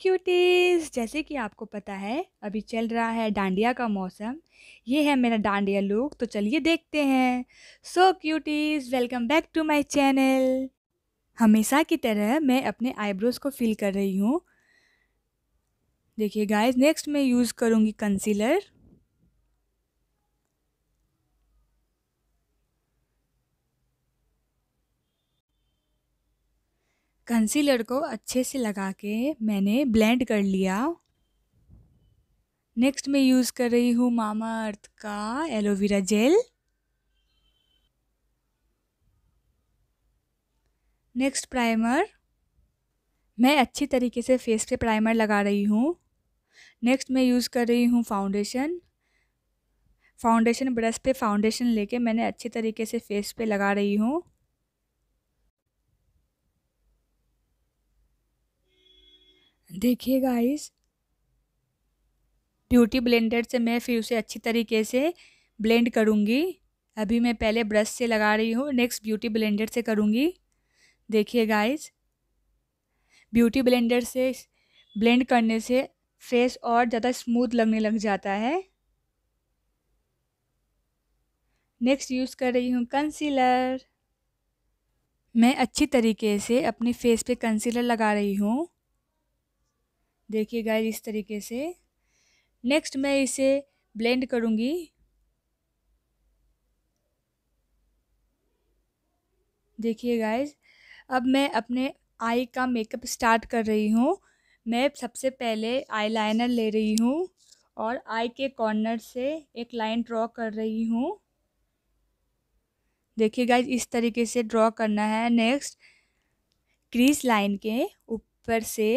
cuties जैसे कि आपको पता है अभी चल रहा है डांडिया का मौसम ये है मेरा डांडिया लुक तो चलिए देखते हैं so cuties welcome back to my channel हमेशा की तरह मैं अपने आईब्रोज को फिल कर रही हूँ देखिए गाइस नेक्स्ट मैं यूज़ करूँगी कंसीलर कंसीलर को अच्छे से लगा के मैंने ब्लेंड कर लिया नेक्स्ट मैं यूज़ कर रही हूँ मामा अर्थ का एलोवेरा जेल नेक्स्ट प्राइमर मैं अच्छी तरीके से फेस पे प्राइमर लगा रही हूँ नेक्स्ट मैं यूज़ कर रही हूँ फाउंडेशन फाउंडेशन ब्रश पे फाउंडेशन लेके मैंने अच्छी तरीके से फेस पे लगा रही हूँ देखिए गाइस ब्यूटी ब्लेंडर से मैं फिर उसे अच्छी तरीके से ब्लेंड करूँगी अभी मैं पहले ब्रश से लगा रही हूँ नेक्स्ट ब्यूटी ब्लेंडर से करूँगी देखिए गाइस ब्यूटी ब्लेंडर से ब्लेंड करने से फेस और ज़्यादा स्मूथ लगने लग जाता है नेक्स्ट यूज़ कर रही हूँ कंसीलर मैं अच्छी तरीके से अपने फेस पे कंसीलर लगा रही हूँ देखिए गाइस इस तरीके से नेक्स्ट मैं इसे ब्लेंड करूँगी देखिए गाइज अब मैं अपने आई का मेकअप स्टार्ट कर रही हूँ मैं सबसे पहले आईलाइनर ले रही हूँ और आई के कॉर्नर से एक लाइन ड्रॉ कर रही हूँ देखिए गाइज इस तरीके से ड्रॉ करना है नेक्स्ट क्रीज लाइन के ऊपर से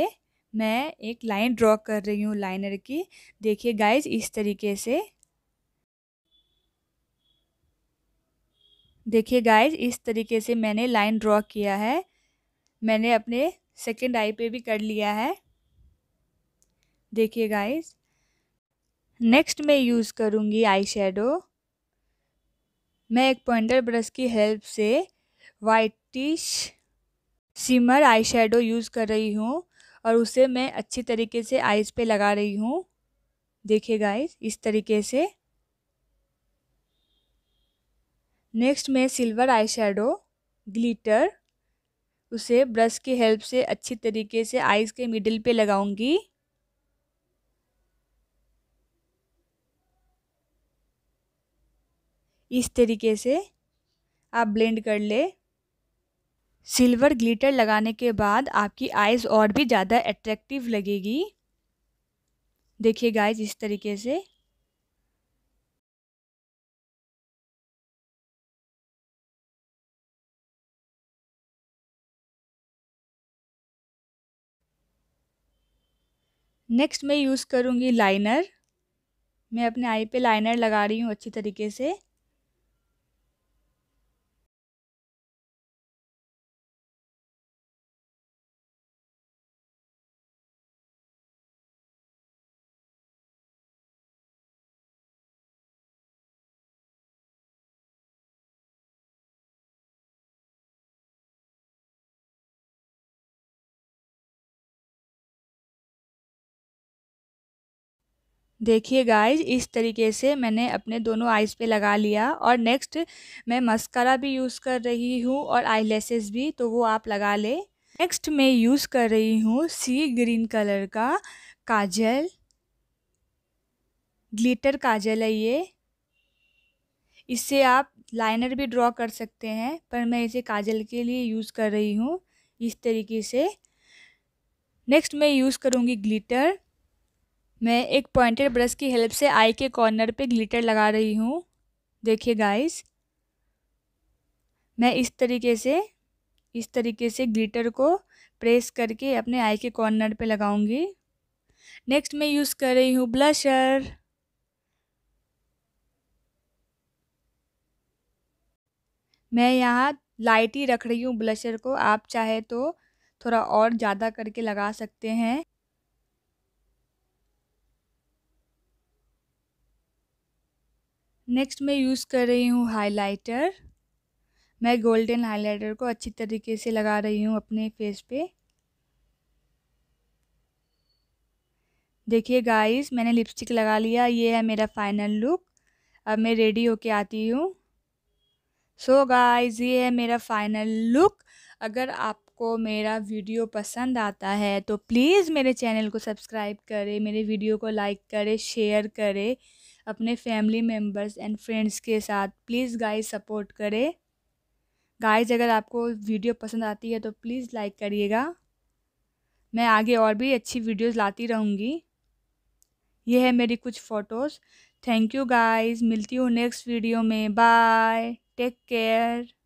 मैं एक लाइन ड्रॉ कर रही हूँ लाइनर की देखिए गाइज इस तरीके से देखिए गाइज इस तरीके से मैंने लाइन ड्रॉ किया है मैंने अपने सेकंड आई पे भी कर लिया है देखिए गाइज नेक्स्ट मैं यूज़ करूँगी आई शेडो मैं एक पॉइंटर ब्रश की हेल्प से whitish shimmer eye shadow use कर रही हूँ और उसे मैं अच्छी तरीके से आइज़ पे लगा रही हूँ देखिए गाइस इस तरीके से नेक्स्ट मैं सिल्वर आई शेडो ग्लीटर उसे ब्रश की हेल्प से अच्छी तरीके से आइज़ के मिडिल पे लगाऊंगी इस तरीके से आप ब्लेंड कर ले सिल्वर ग्लिटर लगाने के बाद आपकी आइज़ और भी ज़्यादा अट्रैक्टिव लगेगी देखिए गाइज इस तरीके से नेक्स्ट मैं यूज़ करूँगी लाइनर मैं अपने आई पे लाइनर लगा रही हूँ अच्छी तरीके से देखिए गाइज इस तरीके से मैंने अपने दोनों आइज़ पे लगा लिया और नेक्स्ट मैं मस्कारा भी यूज़ कर रही हूँ और आई भी तो वो आप लगा ले नेक्स्ट मैं यूज़ कर रही हूँ सी ग्रीन कलर का काजल ग्लिटर काजल है ये इससे आप लाइनर भी ड्रॉ कर सकते हैं पर मैं इसे काजल के लिए यूज़ कर रही हूँ इस तरीके से नेक्स्ट मैं यूज़ करूँगी ग्लिटर मैं एक पॉइंटेड ब्रश की हेल्प से आई के कॉर्नर पे ग्लिटर लगा रही हूँ देखिए गाइस मैं इस तरीके से इस तरीके से ग्लिटर को प्रेस करके अपने आई के कॉर्नर पे लगाऊंगी नेक्स्ट मैं यूज़ कर रही हूँ ब्लशर मैं यहाँ लाइट ही रख रही हूँ ब्लशर को आप चाहे तो थोड़ा और ज़्यादा करके लगा सकते हैं नेक्स्ट मैं यूज़ कर रही हूँ हाइलाइटर मैं गोल्डन हाइलाइटर को अच्छी तरीके से लगा रही हूँ अपने फेस पे देखिए गाइस मैंने लिपस्टिक लगा लिया ये है मेरा फाइनल लुक अब मैं रेडी होके आती हूँ सो गाइस ये है मेरा फाइनल लुक अगर आपको मेरा वीडियो पसंद आता है तो प्लीज़ मेरे चैनल को सब्सक्राइब करें मेरे वीडियो को लाइक करें शेयर करें अपने फैमिली मेम्बर्स एंड फ्रेंड्स के साथ प्लीज़ गाइस सपोर्ट करें गाइस अगर आपको वीडियो पसंद आती है तो प्लीज़ लाइक करिएगा मैं आगे और भी अच्छी वीडियोस लाती रहूँगी ये है मेरी कुछ फ़ोटोज़ थैंक यू गाइस मिलती हूँ नेक्स्ट वीडियो में बाय टेक केयर